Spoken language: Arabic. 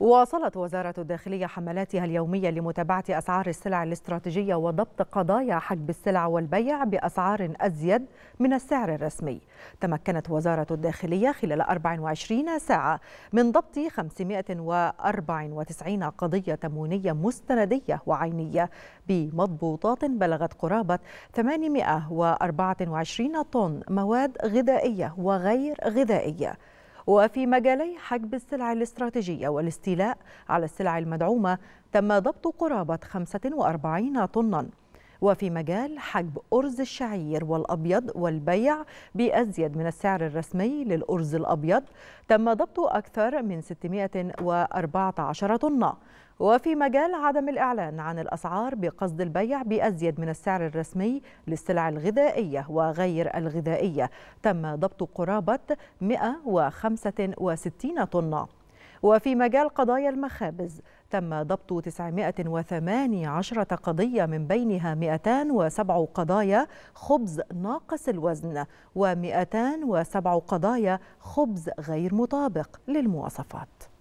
واصلت وزارة الداخلية حملاتها اليومية لمتابعة أسعار السلع الاستراتيجية وضبط قضايا حجب السلع والبيع بأسعار أزيد من السعر الرسمي تمكنت وزارة الداخلية خلال 24 ساعة من ضبط 594 قضية تموينية مستندية وعينية بمضبوطات بلغت قرابة 824 طن مواد غذائية وغير غذائية وفي مجالي حجب السلع الاستراتيجية والاستيلاء على السلع المدعومة تم ضبط قرابة 45 طناً وفي مجال حجب أرز الشعير والأبيض والبيع بأزيد من السعر الرسمي للأرز الأبيض تم ضبط أكثر من 614 طنة وفي مجال عدم الإعلان عن الأسعار بقصد البيع بأزيد من السعر الرسمي للسلع الغذائية وغير الغذائية تم ضبط قرابة 165 طنة وفي مجال قضايا المخابز تم ضبط 918 قضية من بينها 207 قضايا خبز ناقص الوزن و207 قضايا خبز غير مطابق للمواصفات